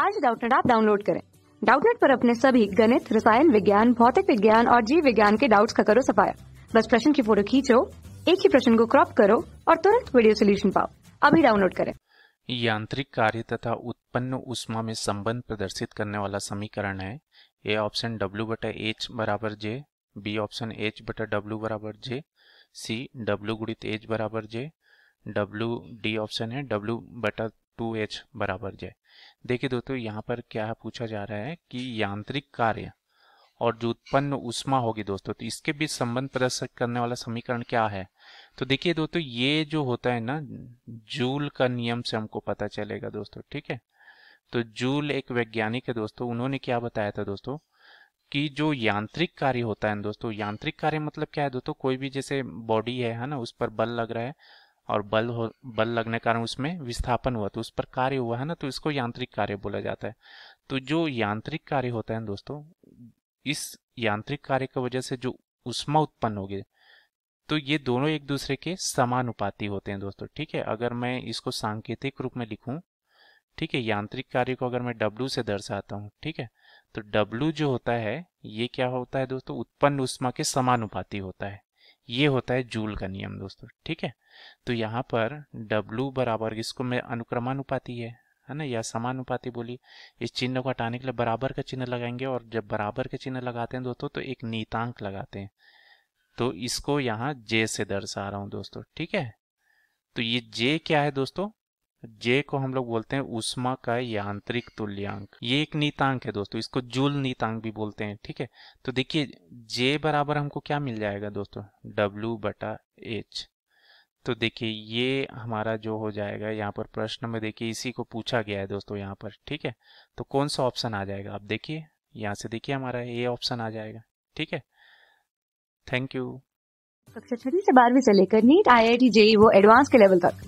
आज डाउटनेट आप डाउनलोड करें डाउटनेट पर अपने सभी गणित रसायन विज्ञान भौतिक विज्ञान और जीव विज्ञान के डाउट्स का करो सफाया बस प्रश्न की फोटो खींचो एक ही प्रश्न को क्रॉप करो और तुरंत वीडियो सोल्यूशन पाओ अभी डाउनलोड करें यांत्रिक कार्य तथा उत्पन्न उष्मा में संबंध प्रदर्शित करने वाला समीकरण है ए ऑप्शन डब्ल्यू बटा एच बराबर जे बी ऑप्शन एच बटा डब्ल्यू बराबर जे सी डब्ल्यू गुणित एच बराबर जे डब्ल्यू डी ऑप्शन है डब्ल्यू बटा टू एच बराबर जे देखिए दोस्तों यहाँ पर क्या पूछा जा रहा है कि यांत्रिक कार्य और जो उत्पन्न उष्मा होगी दोस्तों तो इसके बीच संबंध प्रदर्शित करने वाला समीकरण क्या है तो देखिए दोस्तों ये जो होता है ना जूल का नियम से हमको पता चलेगा दोस्तों ठीक है तो जूल एक वैज्ञानिक है दोस्तों उन्होंने क्या बताया था दोस्तों कि जो यांत्रिक कार्य होता है दोस्तों यांत्रिक कार्य मतलब क्या है दोस्तों कोई भी जैसे बॉडी है है ना उस पर बल लग रहा है और बल हो बल लगने कारण उसमें विस्थापन हुआ तो उस पर कार्य हुआ है ना तो इसको यांत्रिक कार्य बोला जाता है तो जो यांत्रिक कार्य होता है दोस्तों इस यांत्रिक कार्य की वजह से जो उष्मा उत्पन्न होगी तो ये दोनों एक दूसरे के समानुपाती होते हैं दोस्तों ठीक है अगर मैं इसको सांकेतिक रूप में लिखूं ठीक है यांत्रिक कार्य को अगर मैं W से दर्शाता हूं ठीक है तो W जो होता है ये क्या होता है दोस्तों उत्पन्न उष्मा के समानुपाती होता है ये होता है जूल का नियम दोस्तों ठीक है तो यहाँ पर W बराबर इसको मैं अनुक्रमानुपाती है है ना या समानुपाती बोली इस चिन्ह को हटाने के लिए बराबर का चिन्ह लगाएंगे और जब बराबर का चिन्ह लगाते हैं दोस्तों तो एक नीतांक लगाते हैं तो इसको यहाँ जे से दर्शा रहा हूँ दोस्तों ठीक है तो ये जे क्या है दोस्तों जे को हम लोग बोलते हैं उष्मा का यांत्रिक तुल्यांक ये एक नीतांक है दोस्तों इसको जूल नीतांक भी बोलते हैं ठीक है तो देखिए जे बराबर हमको क्या मिल जाएगा दोस्तों डब्ल्यू बटा एच तो देखिए ये हमारा जो हो जाएगा यहाँ पर प्रश्न में देखिए इसी को पूछा गया है दोस्तों यहाँ पर ठीक है तो कौन सा ऑप्शन आ जाएगा आप देखिए यहाँ से देखिए हमारा ये ऑप्शन आ जाएगा ठीक है थैंक यू कक्षा छठी से बारहवीं से लेकर NEET I I T JEE वो एडवांस के लेवल तक